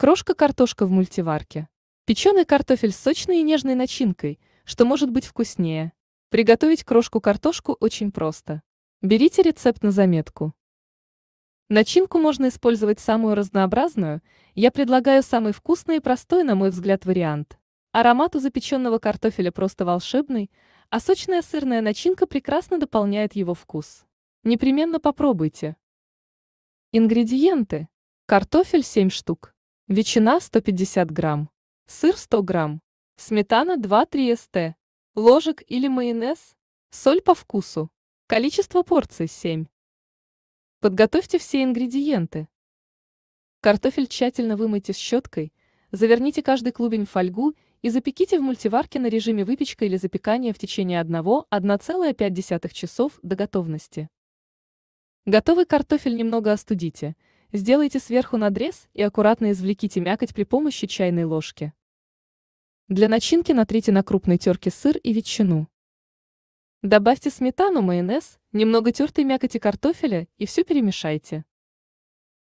Крошка-картошка в мультиварке. Печеный картофель с сочной и нежной начинкой, что может быть вкуснее. Приготовить крошку-картошку очень просто. Берите рецепт на заметку. Начинку можно использовать самую разнообразную, я предлагаю самый вкусный и простой, на мой взгляд, вариант. Аромат у запеченного картофеля просто волшебный, а сочная сырная начинка прекрасно дополняет его вкус. Непременно попробуйте. Ингредиенты. Картофель 7 штук ветчина 150 грамм, сыр 100 грамм, сметана 2-3 ст, ложек или майонез, соль по вкусу, количество порций 7. Подготовьте все ингредиенты. Картофель тщательно вымойте с щеткой, заверните каждый клубень в фольгу и запеките в мультиварке на режиме выпечка или запекания в течение 1-1,5 часов до готовности. Готовый картофель немного остудите – Сделайте сверху надрез и аккуратно извлеките мякоть при помощи чайной ложки. Для начинки натрите на крупной терке сыр и ветчину. Добавьте сметану, майонез, немного тертой мякоти картофеля и все перемешайте.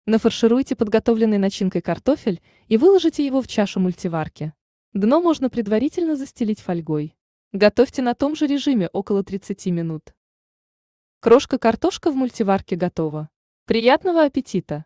Нафаршируйте подготовленной начинкой картофель и выложите его в чашу мультиварки. Дно можно предварительно застелить фольгой. Готовьте на том же режиме около 30 минут. Крошка-картошка в мультиварке готова. Приятного аппетита!